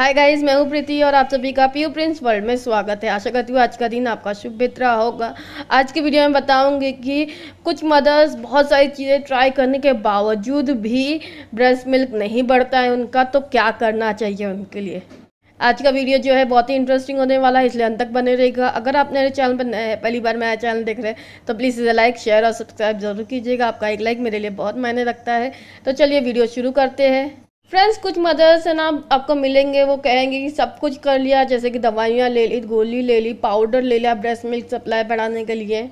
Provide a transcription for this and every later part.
hi guys मैं हूँ प्रीति और आप सभी का प्यू प्रिंस वर्ल्ड में स्वागत है आशा करती हूँ आज का दिन आपका शुभ बित्रा होगा आज की वीडियो में बताऊँगी कि कुछ मदर्स बहुत सारी चीज़ें ट्राई करने के बावजूद भी ब्रेस्ट मिल्क नहीं बढ़ता है उनका तो क्या करना चाहिए उनके लिए आज का वीडियो जो है बहुत ही इंटरेस्टिंग होने वाला है इसलिए अंत तक बने रहेगा अगर आप मेरे चैनल पर नए पहली बार मेरा चैनल देख रहे हैं तो प्लीज़ इसे लाइक शेयर और सब्सक्राइब जरूर कीजिएगा आपका एक लाइक मेरे लिए बहुत मायने रखता है तो चलिए वीडियो शुरू करते हैं फ्रेंड्स कुछ मदर्स है ना आपको मिलेंगे वो कहेंगे कि सब कुछ कर लिया जैसे कि दवाइयाँ ले ली गोली ले ली पाउडर ले लिया ब्रेस्ट मिल्क सप्लाई बढ़ाने के लिए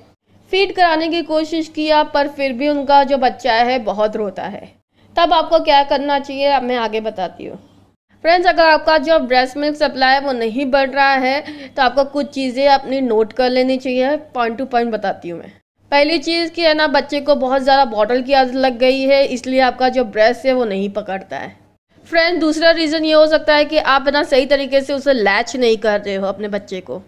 फीड कराने की कोशिश किया पर फिर भी उनका जो बच्चा है बहुत रोता है तब आपको क्या करना चाहिए अब मैं आगे बताती हूँ फ्रेंड्स अगर आपका जो ब्रेस्ट मिल्क सप्लाई है वो नहीं बढ़ रहा है तो आपको कुछ चीज़ें अपनी नोट कर लेनी चाहिए पॉइंट टू पॉइंट बताती हूँ मैं पहली चीज़ कि है ना बच्चे को बहुत ज़्यादा बॉटल की आदत लग गई है इसलिए आपका जो ब्रेस्ट है वो नहीं पकड़ता है फ्रेंड दूसरा रीज़न ये हो सकता है कि आप ना सही तरीके से उसे लैच नहीं कर रहे हो अपने बच्चे को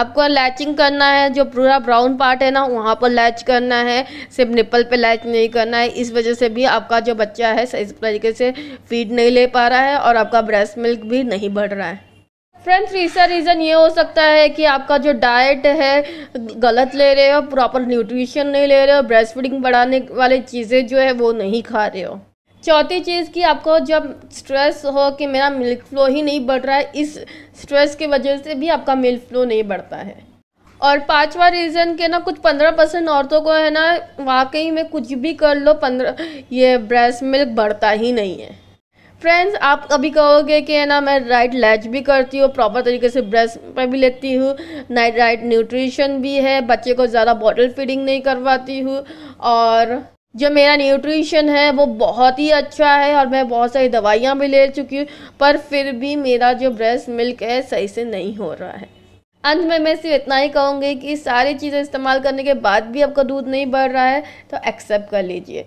आपको लैचिंग करना है जो पूरा ब्राउन पार्ट है ना वहाँ पर लैच करना है सिर्फ निपल पे लैच नहीं करना है इस वजह से भी आपका जो बच्चा है सही तरीके से फीड नहीं ले पा रहा है और आपका ब्रेस्ट मिल्क भी नहीं बढ़ रहा है फ्रेंड तीसरा रीज़न ये हो सकता है कि आपका जो डाइट है गलत ले रहे हो प्रॉपर न्यूट्रिशन नहीं ले रहे हो ब्रेस्ट फीडिंग बढ़ाने वाली चीज़ें जो है वो नहीं खा रहे हो चौथी चीज़ कि आपको जब स्ट्रेस हो कि मेरा मिल्क फ्लो ही नहीं बढ़ रहा है इस स्ट्रेस की वजह से भी आपका मिल्क फ्लो नहीं बढ़ता है और पांचवा रीज़न के ना कुछ पंद्रह परसेंट औरतों को है ना वाकई में कुछ भी कर लो पंद्रह ये ब्रेस्ट मिल्क बढ़ता ही नहीं है फ्रेंड्स आप कभी कहोगे कि है ना मैं राइट लैच भी करती हूँ प्रॉपर तरीके से ब्रेस्ट पर भी लेती हूँ नाइट राइट न्यूट्रिशन भी है बच्चे को ज़्यादा बॉटल फीडिंग नहीं करवाती हूँ और जो मेरा न्यूट्रिशन है वो बहुत ही अच्छा है और मैं बहुत सारी दवाइयाँ भी ले चुकी हूँ पर फिर भी मेरा जो ब्रेस्ट मिल्क है सही से नहीं हो रहा है अंत में मैं सिर्फ इतना ही कहूँगी कि सारी चीज़ें इस्तेमाल करने के बाद भी आपका दूध नहीं बढ़ रहा है तो एक्सेप्ट कर लीजिए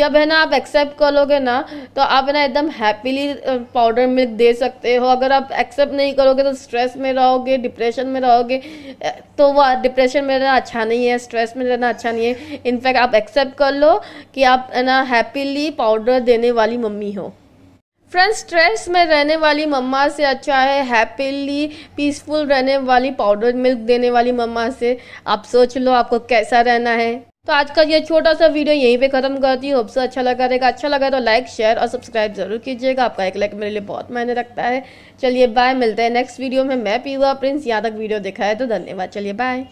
जब है ना आप एक्सेप्ट कर लोगे ना तो आप है ना एकदम हैप्पीली पाउडर मिल्क दे सकते हो अगर आप एक्सेप्ट नहीं करोगे तो स्ट्रेस में रहोगे डिप्रेशन में रहोगे तो वह डिप्रेशन में रहना अच्छा नहीं है स्ट्रेस में रहना अच्छा नहीं है इनफैक्ट आप एक्सेप्ट कर लो कि आप है ना हैप्पीली पाउडर देने वाली मम्मी हो फ्रेंड्स स्ट्रेस में रहने वाली मम्मा से अच्छा है हैप्पीली पीसफुल रहने वाली पाउडर मिल्क देने वाली मम्मा से आप सोच लो आपको कैसा रहना है तो आज का ये छोटा सा वीडियो यहीं पे ख़त्म करती हूँ सबसे अच्छा लगा रहेगा अच्छा लगा तो लाइक शेयर और सब्सक्राइब ज़रूर कीजिएगा आपका एक लाइक मेरे लिए बहुत मायने रखता है चलिए बाय मिलते हैं नेक्स्ट वीडियो में मैं पीवा प्रिंस यहाँ तक वीडियो देखा है तो धन्यवाद चलिए बाय